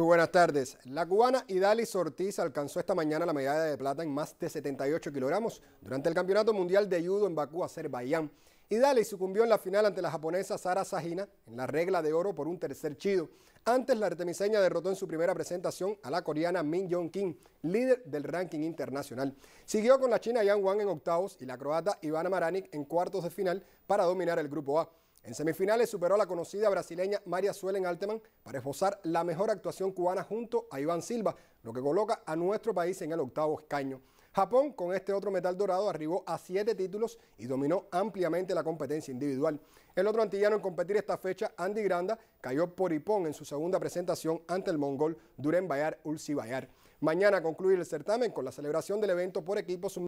Muy buenas tardes. La cubana Idalis Ortiz alcanzó esta mañana la medalla de plata en más de 78 kilogramos durante el Campeonato Mundial de Judo en Bakú, Azerbaiyán y sucumbió en la final ante la japonesa Sara Sajina en la regla de oro por un tercer chido. Antes, la artemiseña derrotó en su primera presentación a la coreana Min Jong Kim, líder del ranking internacional. Siguió con la china Yang Wang en octavos y la croata Ivana Maranic en cuartos de final para dominar el grupo A. En semifinales superó a la conocida brasileña María Suelen Alteman para esbozar la mejor actuación cubana junto a Iván Silva, lo que coloca a nuestro país en el octavo escaño. Japón, con este otro metal dorado, arribó a siete títulos y dominó ampliamente la competencia individual. El otro antillano en competir esta fecha, Andy Granda, cayó por hipón en su segunda presentación ante el mongol Duren Bayar Ulci Bayar. Mañana concluye el certamen con la celebración del evento por equipos